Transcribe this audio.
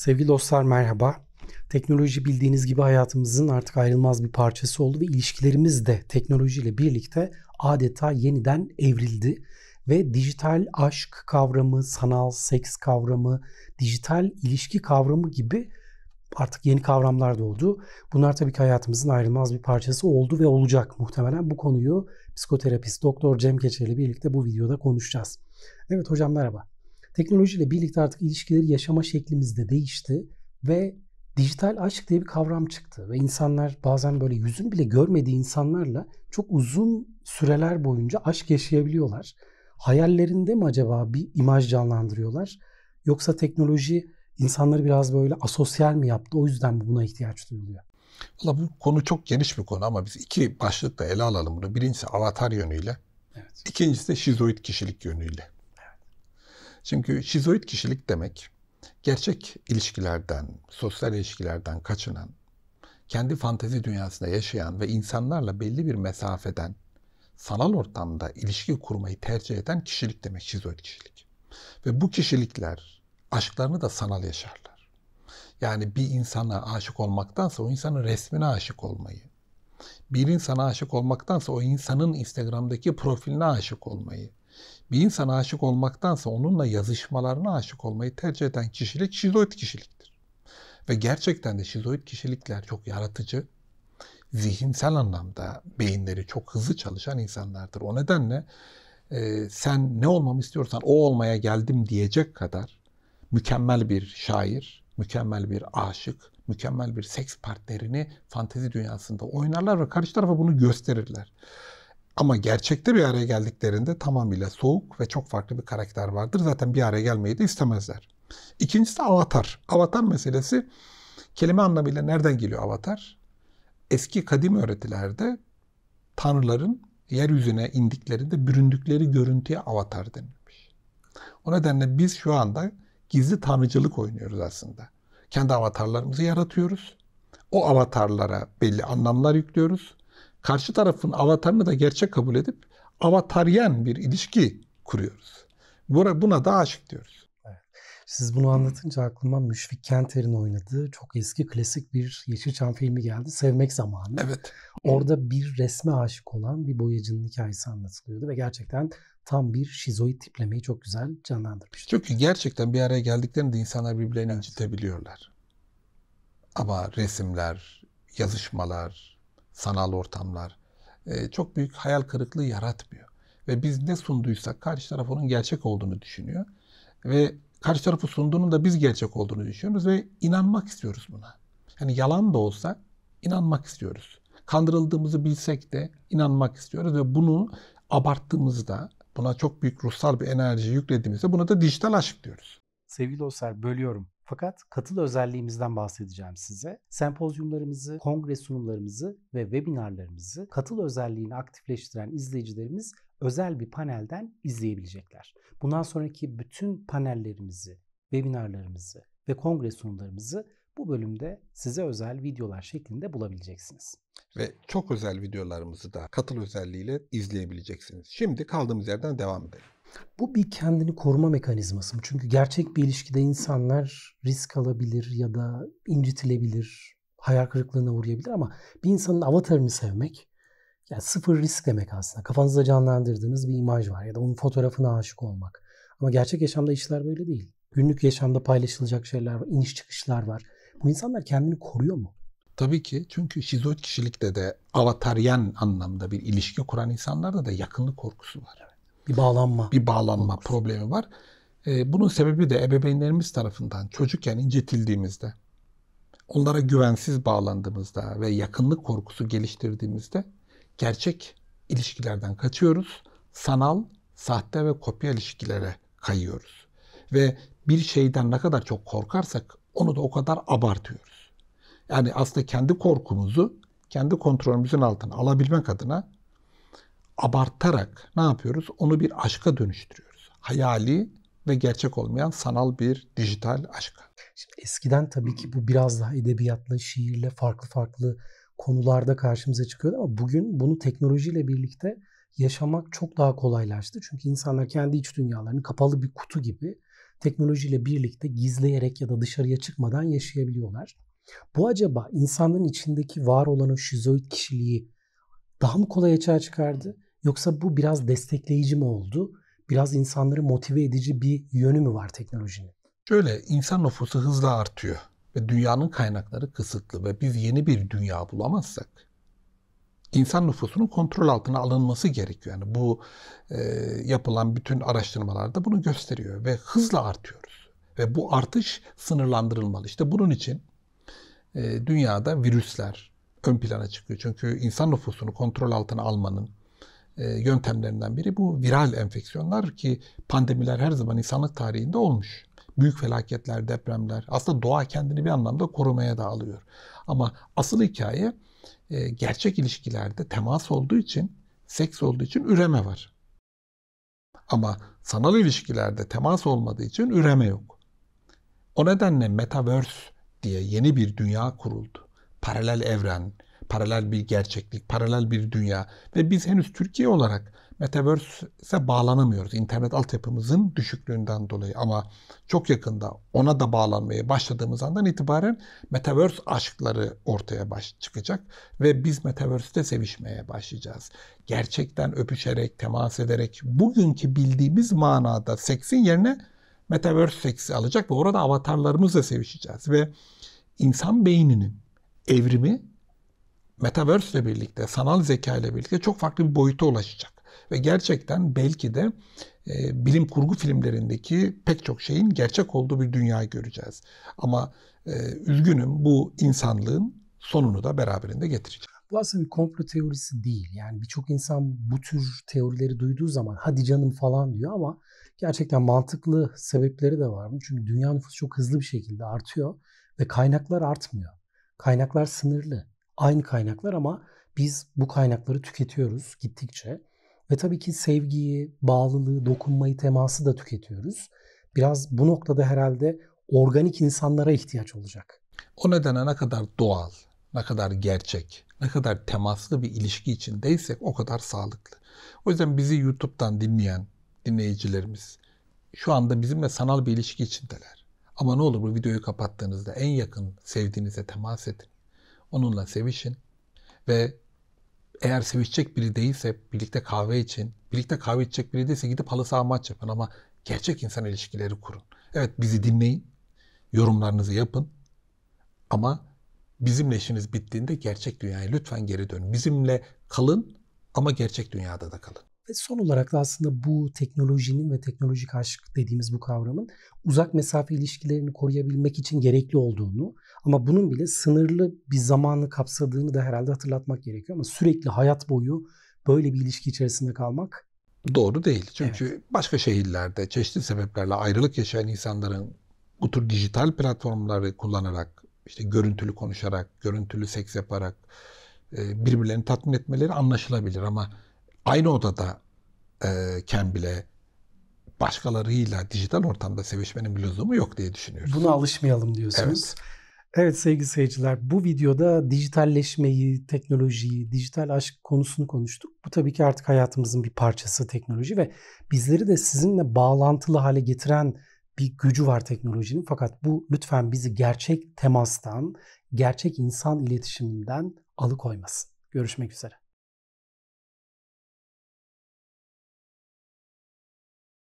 Sevgili dostlar merhaba. Teknoloji bildiğiniz gibi hayatımızın artık ayrılmaz bir parçası oldu ve ilişkilerimiz de teknolojiyle birlikte adeta yeniden evrildi ve dijital aşk kavramı, sanal seks kavramı, dijital ilişki kavramı gibi artık yeni kavramlar da oldu. Bunlar tabii ki hayatımızın ayrılmaz bir parçası oldu ve olacak muhtemelen. Bu konuyu psikoterapist Doktor Cem Keçeli birlikte bu videoda konuşacağız. Evet hocam merhaba teknolojiyle birlikte artık ilişkileri yaşama şeklimiz de değişti ve dijital aşk diye bir kavram çıktı ve insanlar bazen böyle yüzünü bile görmediği insanlarla çok uzun süreler boyunca aşk yaşayabiliyorlar. Hayallerinde mi acaba bir imaj canlandırıyorlar yoksa teknoloji insanları biraz böyle asosyal mi yaptı o yüzden buna ihtiyaç duyuluyor? Valla bu konu çok geniş bir konu ama biz iki başlıkla ele alalım bunu. Birincisi avatar yönüyle. Evet. İkincisi de şizoid kişilik yönüyle. Çünkü şizoid kişilik demek gerçek ilişkilerden, sosyal ilişkilerden kaçınan, kendi fantezi dünyasında yaşayan ve insanlarla belli bir mesafeden sanal ortamda ilişki kurmayı tercih eden kişilik demek şizoid kişilik. Ve bu kişilikler aşklarını da sanal yaşarlar. Yani bir insana aşık olmaktansa o insanın resmine aşık olmayı, bir insana aşık olmaktansa o insanın Instagram'daki profiline aşık olmayı, bir insana aşık olmaktansa onunla yazışmalarına aşık olmayı tercih eden kişilik şizoid kişiliktir. Ve gerçekten de şizoid kişilikler çok yaratıcı, zihinsel anlamda beyinleri çok hızlı çalışan insanlardır. O nedenle e, sen ne olmamı istiyorsan o olmaya geldim diyecek kadar mükemmel bir şair, mükemmel bir aşık, mükemmel bir seks partnerini fantezi dünyasında oynarlar ve karşı tarafa bunu gösterirler. Ama gerçekte bir araya geldiklerinde tamamıyla soğuk ve çok farklı bir karakter vardır. Zaten bir araya gelmeyi de istemezler. İkincisi avatar. Avatar meselesi kelime anlamıyla nereden geliyor avatar? Eski kadim öğretilerde tanrıların yeryüzüne indiklerinde büründükleri görüntüye avatar denilmiş. O nedenle biz şu anda gizli tanrıcılık oynuyoruz aslında. Kendi avatarlarımızı yaratıyoruz. O avatarlara belli anlamlar yüklüyoruz karşı tarafın avatarını da gerçek kabul edip avataryen bir ilişki kuruyoruz. Buna, buna da aşık diyoruz. Siz bunu anlatınca aklıma Müşfik Kenter'in oynadığı çok eski klasik bir Yeşilçam filmi geldi. Sevmek Zamanı. Evet. Orada bir resme aşık olan bir boyacının hikayesi anlatılıyordu ve gerçekten tam bir şizoid tiplemeyi çok güzel canlandırmış. Çünkü gerçekten bir araya geldiklerinde insanlar birbirlerini evet. incitebiliyorlar. Ama resimler, yazışmalar, sanal ortamlar e, çok büyük hayal kırıklığı yaratmıyor. Ve biz ne sunduysak karşı taraf onun gerçek olduğunu düşünüyor. Ve karşı tarafı sunduğunun da biz gerçek olduğunu düşünüyoruz ve inanmak istiyoruz buna. Yani yalan da olsa inanmak istiyoruz. Kandırıldığımızı bilsek de inanmak istiyoruz ve bunu abarttığımızda, buna çok büyük ruhsal bir enerji yüklediğimizde buna da dijital aşk diyoruz. Sevgili dostlar bölüyorum. Fakat katıl özelliğimizden bahsedeceğim size. Sempozyumlarımızı, kongre sunumlarımızı ve webinarlarımızı katıl özelliğini aktifleştiren izleyicilerimiz özel bir panelden izleyebilecekler. Bundan sonraki bütün panellerimizi, webinarlarımızı ve kongre sunumlarımızı bu bölümde size özel videolar şeklinde bulabileceksiniz. Ve çok özel videolarımızı da katıl özelliğiyle izleyebileceksiniz. Şimdi kaldığımız yerden devam edelim. Bu bir kendini koruma mekanizması mı? Çünkü gerçek bir ilişkide insanlar risk alabilir ya da incitilebilir, hayal kırıklığına uğrayabilir ama bir insanın avatarını sevmek yani sıfır risk demek aslında. Kafanızda canlandırdığınız bir imaj var ya da onun fotoğrafına aşık olmak. Ama gerçek yaşamda işler böyle değil. Günlük yaşamda paylaşılacak şeyler var, iniş çıkışlar var. Bu insanlar kendini koruyor mu? Tabii ki çünkü şizot kişilikte de avataryen anlamda bir ilişki kuran insanlarda da yakınlık korkusu var. Bir bağlanma. Bir bağlanma Olmaz. problemi var. E, bunun sebebi de ebeveynlerimiz tarafından çocukken incitildiğimizde, onlara güvensiz bağlandığımızda ve yakınlık korkusu geliştirdiğimizde gerçek ilişkilerden kaçıyoruz. Sanal, sahte ve kopya ilişkilere kayıyoruz. Ve bir şeyden ne kadar çok korkarsak onu da o kadar abartıyoruz. Yani aslında kendi korkumuzu kendi kontrolümüzün altına alabilmek adına abartarak ne yapıyoruz? Onu bir aşka dönüştürüyoruz. Hayali ve gerçek olmayan sanal bir dijital aşka. Şimdi eskiden tabii ki bu biraz daha edebiyatla, şiirle farklı farklı konularda karşımıza çıkıyordu ama bugün bunu teknolojiyle birlikte yaşamak çok daha kolaylaştı. Çünkü insanlar kendi iç dünyalarını kapalı bir kutu gibi teknolojiyle birlikte gizleyerek ya da dışarıya çıkmadan yaşayabiliyorlar. Bu acaba insanların içindeki var olan o şizoid kişiliği daha mı kolay açığa çıkardı? Yoksa bu biraz destekleyici mi oldu? Biraz insanları motive edici bir yönü mü var teknolojinin? Şöyle insan nüfusu hızla artıyor ve dünyanın kaynakları kısıtlı ve biz yeni bir dünya bulamazsak insan nüfusunun kontrol altına alınması gerekiyor. Yani bu e, yapılan bütün araştırmalarda bunu gösteriyor ve hızla artıyoruz. Ve bu artış sınırlandırılmalı. İşte bunun için e, dünyada virüsler ön plana çıkıyor. Çünkü insan nüfusunu kontrol altına almanın e, yöntemlerinden biri bu viral enfeksiyonlar ki pandemiler her zaman insanlık tarihinde olmuş. Büyük felaketler, depremler aslında doğa kendini bir anlamda korumaya da alıyor. Ama asıl hikaye e, gerçek ilişkilerde temas olduğu için, seks olduğu için üreme var. Ama sanal ilişkilerde temas olmadığı için üreme yok. O nedenle metaverse diye yeni bir dünya kuruldu. Paralel evren, paralel bir gerçeklik, paralel bir dünya ve biz henüz Türkiye olarak Metaverse'e bağlanamıyoruz. İnternet altyapımızın düşüklüğünden dolayı ama çok yakında ona da bağlanmaya başladığımız andan itibaren Metaverse aşkları ortaya baş çıkacak ve biz Metaverse'te sevişmeye başlayacağız. Gerçekten öpüşerek, temas ederek bugünkü bildiğimiz manada seksin yerine Metaverse seksi alacak ve orada avatarlarımızla sevişeceğiz ve insan beyninin evrimi Metaverse ile birlikte, sanal zeka ile birlikte çok farklı bir boyuta ulaşacak. Ve gerçekten belki de e, bilim kurgu filmlerindeki pek çok şeyin gerçek olduğu bir dünyayı göreceğiz. Ama e, üzgünüm bu insanlığın sonunu da beraberinde getirecek. Bu aslında bir komplo teorisi değil. Yani birçok insan bu tür teorileri duyduğu zaman hadi canım falan diyor ama gerçekten mantıklı sebepleri de var. Çünkü dünya nüfusu çok hızlı bir şekilde artıyor ve kaynaklar artmıyor. Kaynaklar sınırlı aynı kaynaklar ama biz bu kaynakları tüketiyoruz gittikçe. Ve tabii ki sevgiyi, bağlılığı, dokunmayı, teması da tüketiyoruz. Biraz bu noktada herhalde organik insanlara ihtiyaç olacak. O nedenle ne kadar doğal, ne kadar gerçek, ne kadar temaslı bir ilişki içindeysek o kadar sağlıklı. O yüzden bizi YouTube'dan dinleyen dinleyicilerimiz şu anda bizimle sanal bir ilişki içindeler. Ama ne olur bu videoyu kapattığınızda en yakın sevdiğinize temas edin. Onunla sevişin ve eğer sevişecek biri değilse birlikte kahve için, birlikte kahve içecek biri değilse gidip halı saha maç yapın ama gerçek insan ilişkileri kurun. Evet bizi dinleyin, yorumlarınızı yapın ama bizimle işiniz bittiğinde gerçek dünyaya lütfen geri dönün. Bizimle kalın ama gerçek dünyada da kalın. Ve son olarak da aslında bu teknolojinin ve teknolojik aşk dediğimiz bu kavramın uzak mesafe ilişkilerini koruyabilmek için gerekli olduğunu ama bunun bile sınırlı bir zamanı kapsadığını da herhalde hatırlatmak gerekiyor. Ama sürekli hayat boyu böyle bir ilişki içerisinde kalmak doğru değil. Çünkü evet. başka şehirlerde çeşitli sebeplerle ayrılık yaşayan insanların bu tür dijital platformları kullanarak işte görüntülü konuşarak, görüntülü seks yaparak birbirlerini tatmin etmeleri anlaşılabilir ama aynı odada ken bile başkalarıyla dijital ortamda sevişmenin bir lüzumu yok diye düşünüyoruz. Buna alışmayalım diyorsunuz. Evet. Evet sevgili seyirciler bu videoda dijitalleşmeyi, teknolojiyi, dijital aşk konusunu konuştuk. Bu tabii ki artık hayatımızın bir parçası teknoloji ve bizleri de sizinle bağlantılı hale getiren bir gücü var teknolojinin. Fakat bu lütfen bizi gerçek temastan, gerçek insan iletişiminden alıkoymasın. Görüşmek üzere.